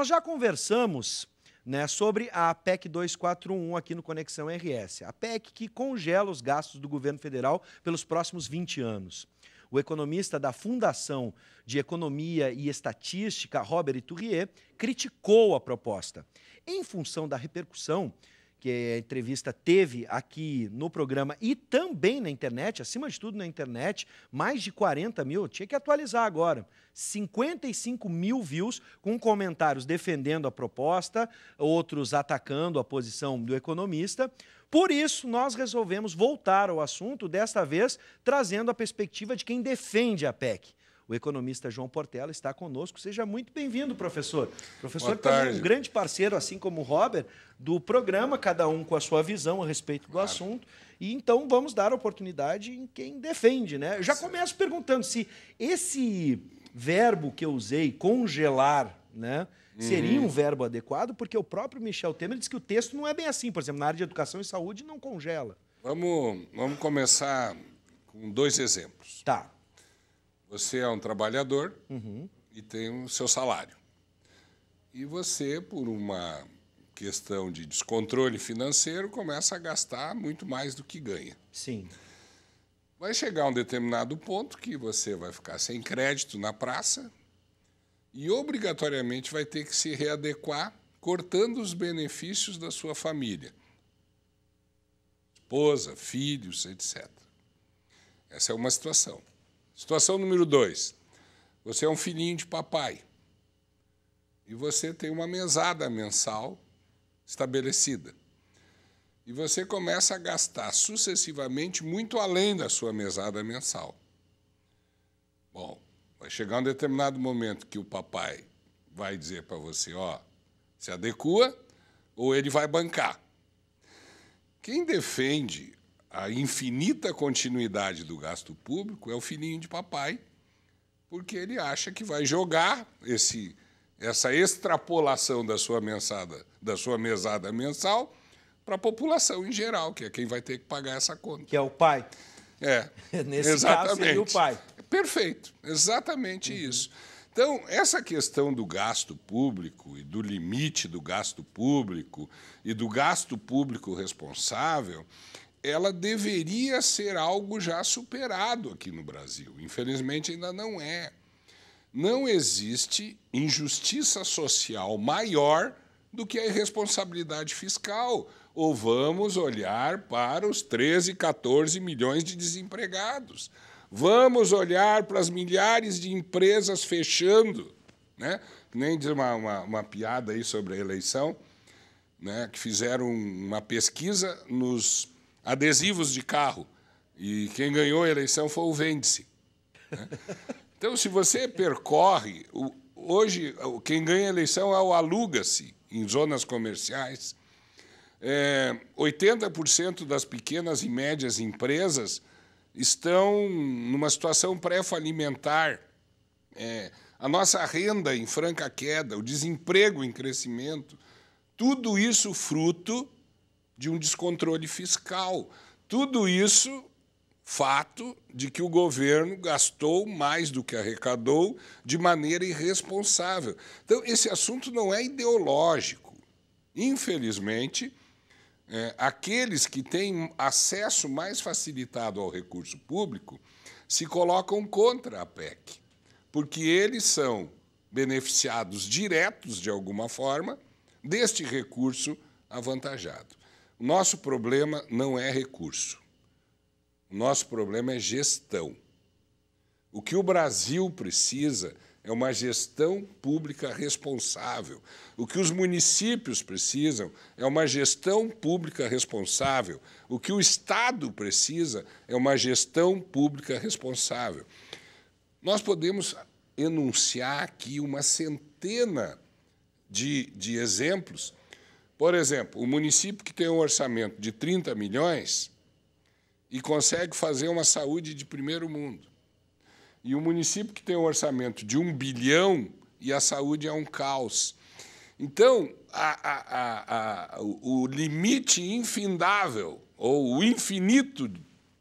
nós já conversamos né, sobre a PEC 241 aqui no Conexão RS. A PEC que congela os gastos do governo federal pelos próximos 20 anos. O economista da Fundação de Economia e Estatística, Robert Tourrier, criticou a proposta. Em função da repercussão que a entrevista teve aqui no programa e também na internet, acima de tudo na internet, mais de 40 mil, tinha que atualizar agora, 55 mil views com comentários defendendo a proposta, outros atacando a posição do economista. Por isso, nós resolvemos voltar ao assunto, desta vez trazendo a perspectiva de quem defende a PEC. O economista João Portela está conosco. Seja muito bem-vindo, professor. professor também é um grande parceiro, assim como o Robert, do programa, cada um com a sua visão a respeito do claro. assunto. E então vamos dar oportunidade em quem defende, né? Eu já começo perguntando se esse verbo que eu usei, congelar, né? seria uhum. um verbo adequado, porque o próprio Michel Temer diz que o texto não é bem assim. Por exemplo, na área de educação e saúde não congela. Vamos, vamos começar com dois exemplos. Tá. Você é um trabalhador uhum. e tem o seu salário. E você, por uma questão de descontrole financeiro, começa a gastar muito mais do que ganha. Sim. Vai chegar um determinado ponto que você vai ficar sem crédito na praça e obrigatoriamente vai ter que se readequar cortando os benefícios da sua família. Esposa, filhos, etc. Essa é uma situação. Situação número dois. Você é um filhinho de papai e você tem uma mesada mensal estabelecida. E você começa a gastar sucessivamente muito além da sua mesada mensal. Bom, vai chegar um determinado momento que o papai vai dizer para você, ó, se adequa ou ele vai bancar. Quem defende a infinita continuidade do gasto público é o filhinho de papai, porque ele acha que vai jogar esse, essa extrapolação da sua mensada, da sua mesada mensal para a população em geral, que é quem vai ter que pagar essa conta. Que é o pai. É. Nesse exatamente. caso seria o pai. Perfeito, exatamente uhum. isso. Então, essa questão do gasto público e do limite do gasto público e do gasto público responsável, ela deveria ser algo já superado aqui no Brasil. Infelizmente, ainda não é. Não existe injustiça social maior do que a irresponsabilidade fiscal. Ou vamos olhar para os 13, 14 milhões de desempregados. Vamos olhar para as milhares de empresas fechando. Né? Nem diz uma, uma, uma piada aí sobre a eleição, né? que fizeram uma pesquisa nos adesivos de carro. E quem ganhou a eleição foi o Vende-se. Né? Então, se você percorre. Hoje, quem ganha a eleição é o aluga-se em zonas comerciais. É, 80% das pequenas e médias empresas estão numa situação pré-falimentar. É, a nossa renda em franca queda, o desemprego em crescimento, tudo isso fruto de um descontrole fiscal. Tudo isso fato de que o governo gastou mais do que arrecadou de maneira irresponsável. Então, esse assunto não é ideológico. Infelizmente, é, aqueles que têm acesso mais facilitado ao recurso público se colocam contra a PEC, porque eles são beneficiados diretos, de alguma forma, deste recurso avantajado. O nosso problema não é recurso. O nosso problema é gestão. O que o Brasil precisa é uma gestão pública responsável. O que os municípios precisam é uma gestão pública responsável. O que o Estado precisa é uma gestão pública responsável. Nós podemos enunciar aqui uma centena de, de exemplos por exemplo, o município que tem um orçamento de 30 milhões e consegue fazer uma saúde de primeiro mundo. E o município que tem um orçamento de um bilhão e a saúde é um caos. Então, a, a, a, o limite infindável ou o infinito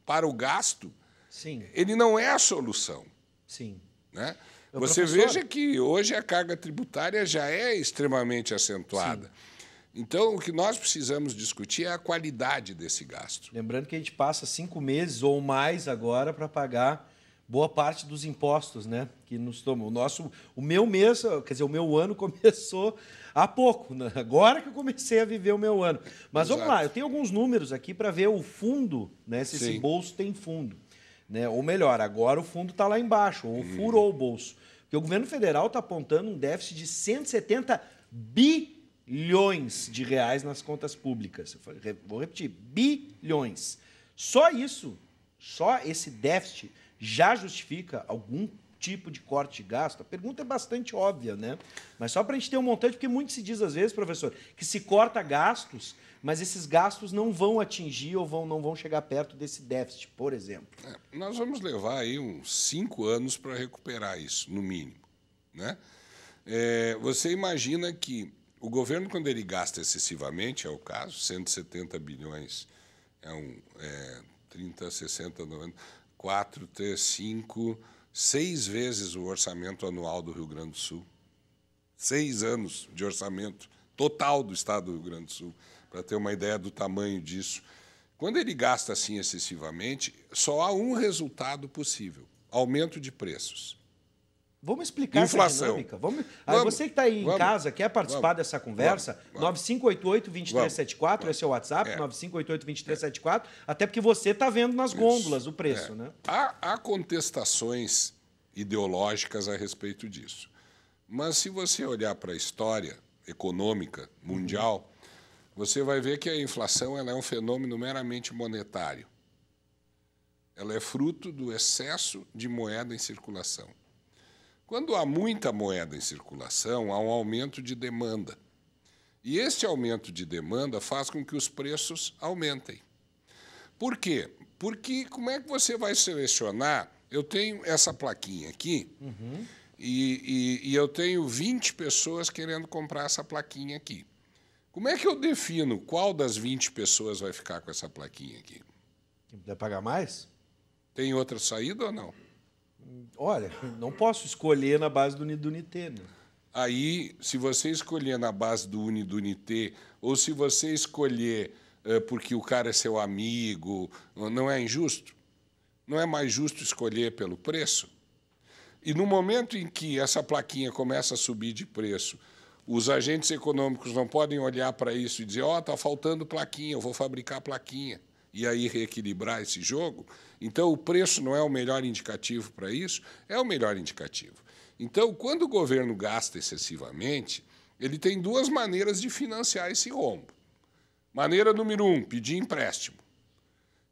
para o gasto, Sim. ele não é a solução. Sim. Né? Você professor... veja que hoje a carga tributária já é extremamente acentuada. Sim. Então, o que nós precisamos discutir é a qualidade desse gasto. Lembrando que a gente passa cinco meses ou mais agora para pagar boa parte dos impostos, né? Que nos tomam. O nosso, o meu mês, quer dizer, o meu ano começou há pouco. Né? Agora que eu comecei a viver o meu ano. Mas Exato. vamos lá, eu tenho alguns números aqui para ver o fundo, né? Se Sim. esse bolso tem fundo, né? Ou melhor, agora o fundo está lá embaixo, ou hum. furou o bolso, porque o governo federal está apontando um déficit de 170 bi bilhões de reais nas contas públicas. Falei, vou repetir, bilhões. Só isso, só esse déficit já justifica algum tipo de corte de gasto? A pergunta é bastante óbvia, né? Mas só para a gente ter um montante, porque muito se diz às vezes, professor, que se corta gastos, mas esses gastos não vão atingir ou vão, não vão chegar perto desse déficit, por exemplo. É, nós vamos levar aí uns cinco anos para recuperar isso, no mínimo. Né? É, você imagina que o governo, quando ele gasta excessivamente, é o caso, 170 bilhões, é um é, 30, 60, 90, 4, 3, 5, 6 vezes o orçamento anual do Rio Grande do Sul. Seis anos de orçamento total do Estado do Rio Grande do Sul, para ter uma ideia do tamanho disso. Quando ele gasta assim excessivamente, só há um resultado possível: aumento de preços. Vamos explicar Inflação. essa dinâmica. Vamos... Vamos. você que está aí Vamos. em casa, quer participar dessa conversa, 9588-2374, esse é o WhatsApp, é. 9588-2374, até porque você está vendo nas gôndolas Isso. o preço. É. Né? Há, há contestações ideológicas a respeito disso. Mas se você olhar para a história econômica mundial, uhum. você vai ver que a inflação ela é um fenômeno meramente monetário. Ela é fruto do excesso de moeda em circulação. Quando há muita moeda em circulação, há um aumento de demanda. E esse aumento de demanda faz com que os preços aumentem. Por quê? Porque como é que você vai selecionar? Eu tenho essa plaquinha aqui uhum. e, e, e eu tenho 20 pessoas querendo comprar essa plaquinha aqui. Como é que eu defino qual das 20 pessoas vai ficar com essa plaquinha aqui? Quem puder pagar mais? Tem outra saída ou não? Olha, não posso escolher na base do, do NIT. Né? Aí, se você escolher na base do Uni do ou se você escolher é, porque o cara é seu amigo, não é injusto? Não é mais justo escolher pelo preço? E no momento em que essa plaquinha começa a subir de preço, os agentes econômicos não podem olhar para isso e dizer: ó, oh, está faltando plaquinha, eu vou fabricar plaquinha e aí reequilibrar esse jogo. Então, o preço não é o melhor indicativo para isso, é o melhor indicativo. Então, quando o governo gasta excessivamente, ele tem duas maneiras de financiar esse rombo. Maneira número um, pedir empréstimo.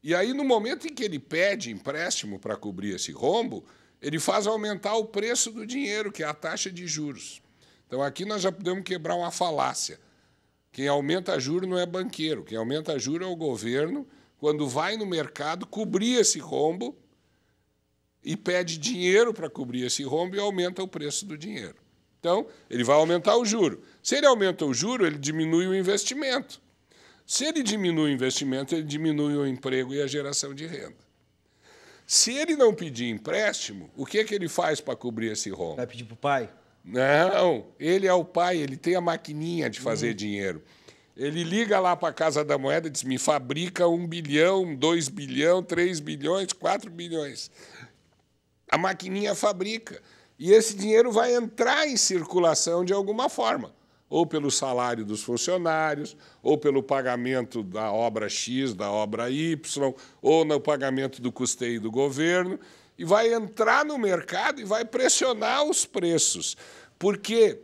E aí, no momento em que ele pede empréstimo para cobrir esse rombo, ele faz aumentar o preço do dinheiro, que é a taxa de juros. Então, aqui nós já podemos quebrar uma falácia. Quem aumenta juro não é banqueiro, quem aumenta juro é o governo quando vai no mercado, cobrir esse rombo e pede dinheiro para cobrir esse rombo e aumenta o preço do dinheiro. Então, ele vai aumentar o juro. Se ele aumenta o juro, ele diminui o investimento. Se ele diminui o investimento, ele diminui o emprego e a geração de renda. Se ele não pedir empréstimo, o que, é que ele faz para cobrir esse rombo? Vai pedir para o pai? Não, ele é o pai, ele tem a maquininha de fazer uhum. dinheiro. Ele liga lá para a Casa da Moeda e diz: me fabrica um bilhão, dois bilhão, três bilhões, quatro bilhões. A maquininha fabrica. E esse dinheiro vai entrar em circulação de alguma forma, ou pelo salário dos funcionários, ou pelo pagamento da obra X, da obra Y, ou no pagamento do custeio do governo, e vai entrar no mercado e vai pressionar os preços. Porque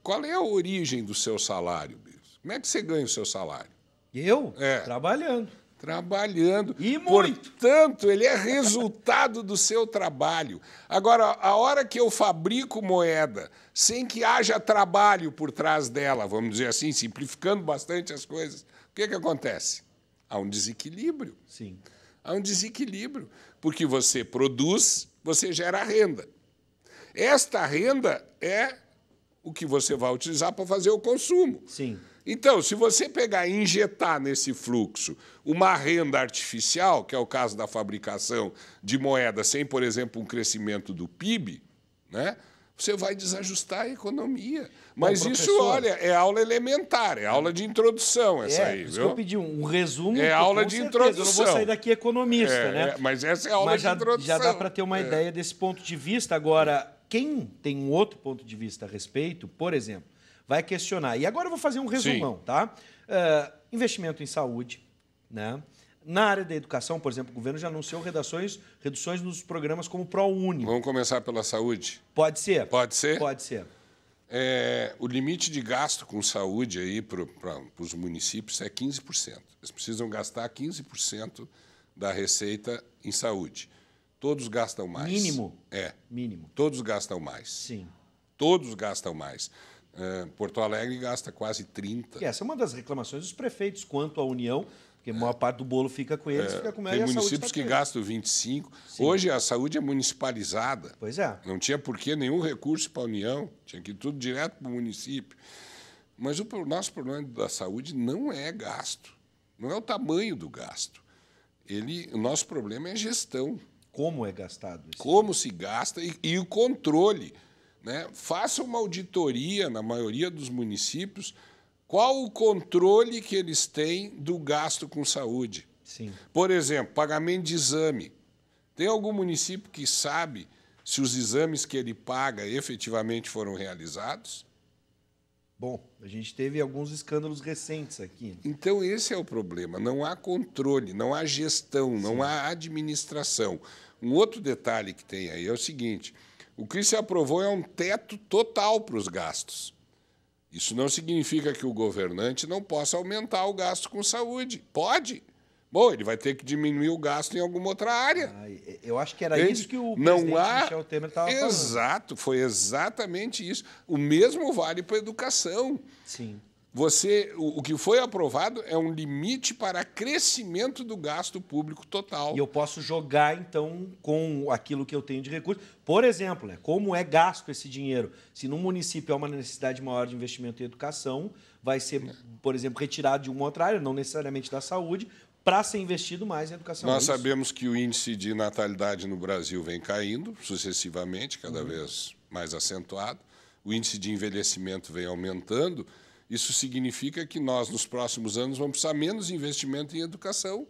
qual é a origem do seu salário? Como é que você ganha o seu salário? Eu? É. Trabalhando. Trabalhando. E muito. Portanto, ele é resultado do seu trabalho. Agora, a hora que eu fabrico moeda sem que haja trabalho por trás dela, vamos dizer assim, simplificando bastante as coisas, o que, que acontece? Há um desequilíbrio. Sim. Há um desequilíbrio. Porque você produz, você gera renda. Esta renda é o que você vai utilizar para fazer o consumo. Sim. Então, se você pegar e injetar nesse fluxo uma renda artificial, que é o caso da fabricação de moeda sem, por exemplo, um crescimento do PIB, né? você vai desajustar a economia. Mas Bom, isso, olha, é aula elementar, é aula de introdução essa é, aí. Viu? Eu pedi um resumo. É aula de certeza, introdução. Eu não vou sair daqui economista, é, né? É, mas essa é a aula mas de já, introdução. Já dá para ter uma é. ideia desse ponto de vista. Agora, quem tem um outro ponto de vista a respeito, por exemplo, vai questionar. E agora eu vou fazer um resumão, Sim. tá? Uh, investimento em saúde, né? Na área da educação, por exemplo, o governo já anunciou redações, reduções nos programas como o ProUni. Vamos começar pela saúde? Pode ser. Pode ser? Pode ser. É, o limite de gasto com saúde aí para os municípios é 15%. Eles precisam gastar 15% da receita em saúde. Todos gastam mais. Mínimo? É. Mínimo. Todos gastam mais. Sim. Todos gastam mais. Uh, Porto Alegre gasta quase 30. E essa é uma das reclamações dos prefeitos quanto à União, porque a maior é. parte do bolo fica com eles, é, fica com ela Tem tá e municípios que gastam 25. Sim. Hoje a saúde é municipalizada. Pois é. Não tinha por que nenhum recurso para a União, tinha que ir tudo direto para o município. Mas o nosso problema da saúde não é gasto, não é o tamanho do gasto. Ele, o nosso problema é gestão como é gastado. como dinheiro. se gasta e, e, o controle. Né? Faça uma auditoria na maioria dos municípios. Qual o controle que eles têm do gasto com saúde? Sim. Por exemplo, pagamento de exame. Tem algum município que sabe se os exames que ele paga efetivamente foram realizados? Bom, a gente teve alguns escândalos recentes aqui. Né? Então, esse é o problema. Não há controle, não há gestão, Sim. não há administração. Um outro detalhe que tem aí é o seguinte: o que se aprovou é um teto total para os gastos. Isso não significa que o governante não possa aumentar o gasto com saúde. Pode. Bom, ele vai ter que diminuir o gasto em alguma outra área. Ah, eu acho que era Entende? isso que o não presidente há... Michel Temer estava falando. Exato, foi exatamente isso. O mesmo vale para a educação. Sim. Você, o, o, que foi aprovado é um limite para crescimento do gasto público total. E eu posso jogar, então, com aquilo que eu tenho de recurso. Por exemplo, né, como é gasto esse dinheiro? Se num município há uma necessidade maior de investimento em educação, vai ser, por exemplo, retirado de uma outra área, não necessariamente da saúde, para ser investido mais em educação. Nós é sabemos que o índice de natalidade no Brasil vem caindo sucessivamente, cada uhum. vez mais acentuado. O índice de envelhecimento vem aumentando. Isso significa que nós, nos próximos anos, vamos precisar menos investimento em educação.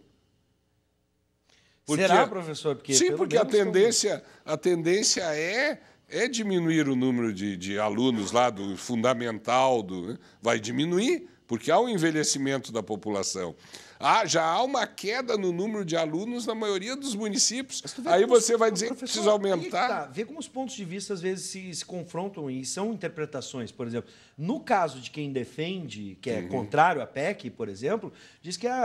Porque, Será, professor? Porque, sim, porque a tendência, a tendência é, é diminuir o número de, de alunos lá do fundamental, do, né? vai diminuir, porque há um envelhecimento da população. Ah, já há uma queda no número de alunos na maioria dos municípios. Aí você vai dizer que precisa é aumentar. Tá. Vê como os pontos de vista às vezes se, se, confrontam e são interpretações, por exemplo. No caso de quem defende, que é uhum. contrário à PEC, por exemplo, diz que a,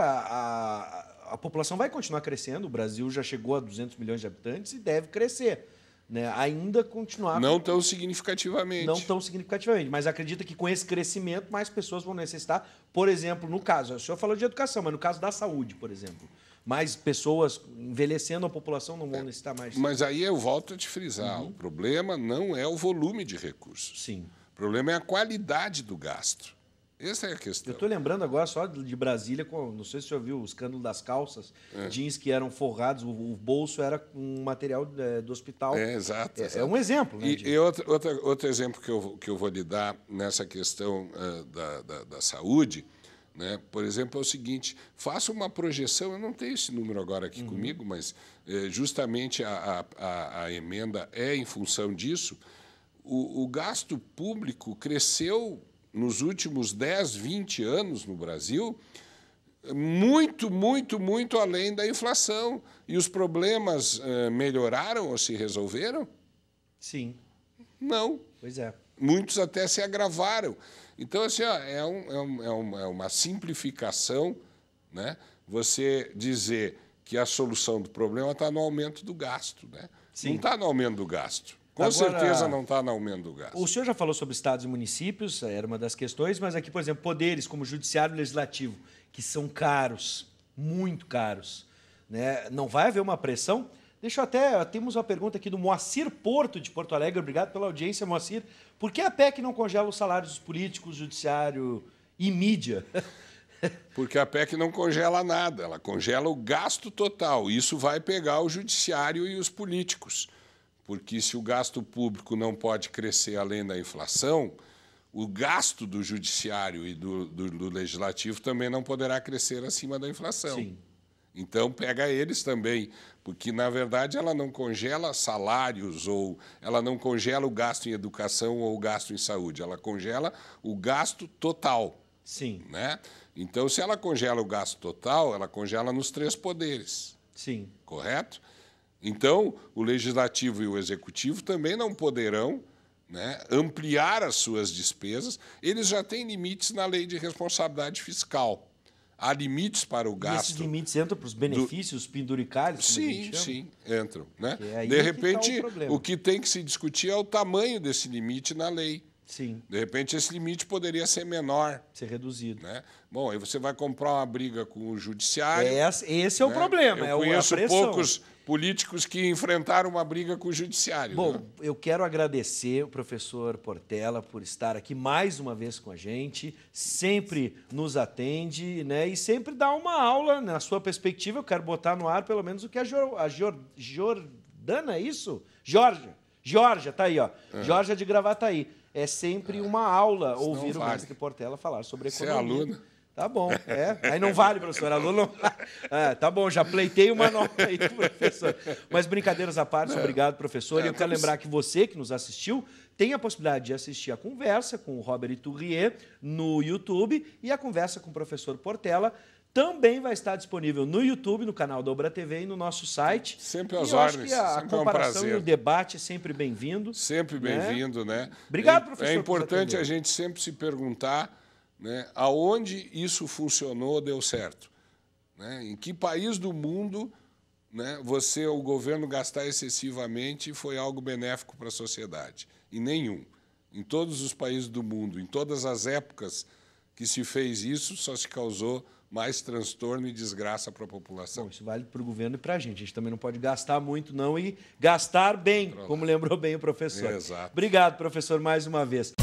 a, a população vai continuar crescendo, o Brasil já chegou a 200 milhões de habitantes e deve crescer. Né, ainda continuar. Não tão significativamente. Não tão significativamente, mas acredita que com esse crescimento mais pessoas vão necessitar, por exemplo, no caso, o senhor falou de educação, mas no caso da saúde, por exemplo. Mais pessoas envelhecendo, a população não vão é, necessitar mais. Mas aí eu volto a te frisar: uhum. o problema não é o volume de recursos. Sim. O problema é a qualidade do gasto. Essa é a questão. Eu estou lembrando agora só de Brasília, não sei se você ouviu o escândalo das calças, é. jeans que eram forrados, o, bolso era um material é, do hospital. É, exato. É, é um exemplo. Né, e, e outro, outro, outro, exemplo que eu, que eu vou lhe dar nessa questão uh, da, da, da, saúde, né, por exemplo, é o seguinte: faça uma projeção, eu não tenho esse número agora aqui uhum. comigo, mas justamente a, a, a, a, emenda é em função disso. o, o gasto público cresceu nos últimos 10, 20 anos no Brasil, muito, muito, muito além da inflação. E os problemas eh, melhoraram ou se resolveram? Sim. Não. Pois é. Muitos até se agravaram. Então, assim, ó, é, um, é, um, é, uma, é uma simplificação né? você dizer que a solução do problema está no aumento do gasto. Né? Sim. Não está no aumento do gasto. Com Agora, certeza não está na aumento do gasto. O senhor já falou sobre estados e municípios, eh, era uma das questões, mas aqui, por exemplo, poderes como judiciário e legislativo, que são caros, muito caros. Né? Não vai haver uma pressão? Deixa eu até. Temos uma pergunta aqui do Moacir Porto, de Porto Alegre. Obrigado pela audiência, Moacir. Por que a PEC não congela os salários dos políticos, judiciário e mídia? Porque a PEC não congela nada, ela congela o gasto total. Isso vai pegar o judiciário e os políticos porque se o gasto público não pode crescer além da inflação, o gasto do judiciário e do, do, do legislativo também não poderá crescer acima da inflação. Sim. Então, pega eles também, porque, na verdade, ela não congela salários ou ela não congela o gasto em educação ou o gasto em saúde, ela congela o gasto total. Sim. Né? Então, se ela congela o gasto total, ela congela nos três poderes. Sim. Correto? Então, o legislativo e o executivo também não poderão né, ampliar as suas despesas. Eles já têm limites na lei de responsabilidade fiscal. Há limites para o gasto. E esses limites entram para os benefícios do... penduricários? Sim, sim, entram. Né? É de repente, que tá o, o que tem que se discutir é o tamanho desse limite na lei. Sim. De repente, esse limite poderia ser menor. Ser reduzido. Né? Bom, aí você vai comprar uma briga com o judiciário. É esse, esse é o né? problema. Eu é, é conheço poucos políticos que enfrentaram uma briga com o judiciário. Bom, né? eu quero agradecer o professor Portela por estar aqui mais uma vez com a gente, sempre nos atende, né? E sempre dá uma aula na sua perspectiva. Eu quero botar no ar pelo menos o que a, Jor, a Jor, Jordana, é isso? Jorge, Jorge, tá aí, ó. É. Georgia de gravata aí. É sempre é. uma aula Senão ouvir vai. o mestre Portela falar sobre economia. Você é aluno. Tá bom, é. Aí não vale, professor. Aluno Ah, tá bom, já pleitei uma nota aí professor. Mas brincadeiras à parte, obrigado, professor. E eu quero lembrar que você que nos assistiu tem a possibilidade de assistir a conversa com o Robert Iturrier no YouTube e a conversa com o professor Portela também vai estar disponível no YouTube, no canal da Obra TV e no nosso site. Sempre às ordens. Acho que a, a comparação é um e o debate é sempre bem-vindo. Sempre né? bem-vindo, né? né? Obrigado, é, professor. É importante a gente sempre se perguntar né? Aonde isso funcionou deu certo? Né? Em que país do mundo né, você, o governo, gastar excessivamente foi algo benéfico para a sociedade? Em nenhum. Em todos os países do mundo, em todas as épocas que se fez isso, só se causou mais transtorno e desgraça para a população. Bom, isso vale para o governo e para a gente. A gente também não pode gastar muito, não, e gastar bem, como lembrou bem o professor. Exato. Obrigado, professor, mais uma vez.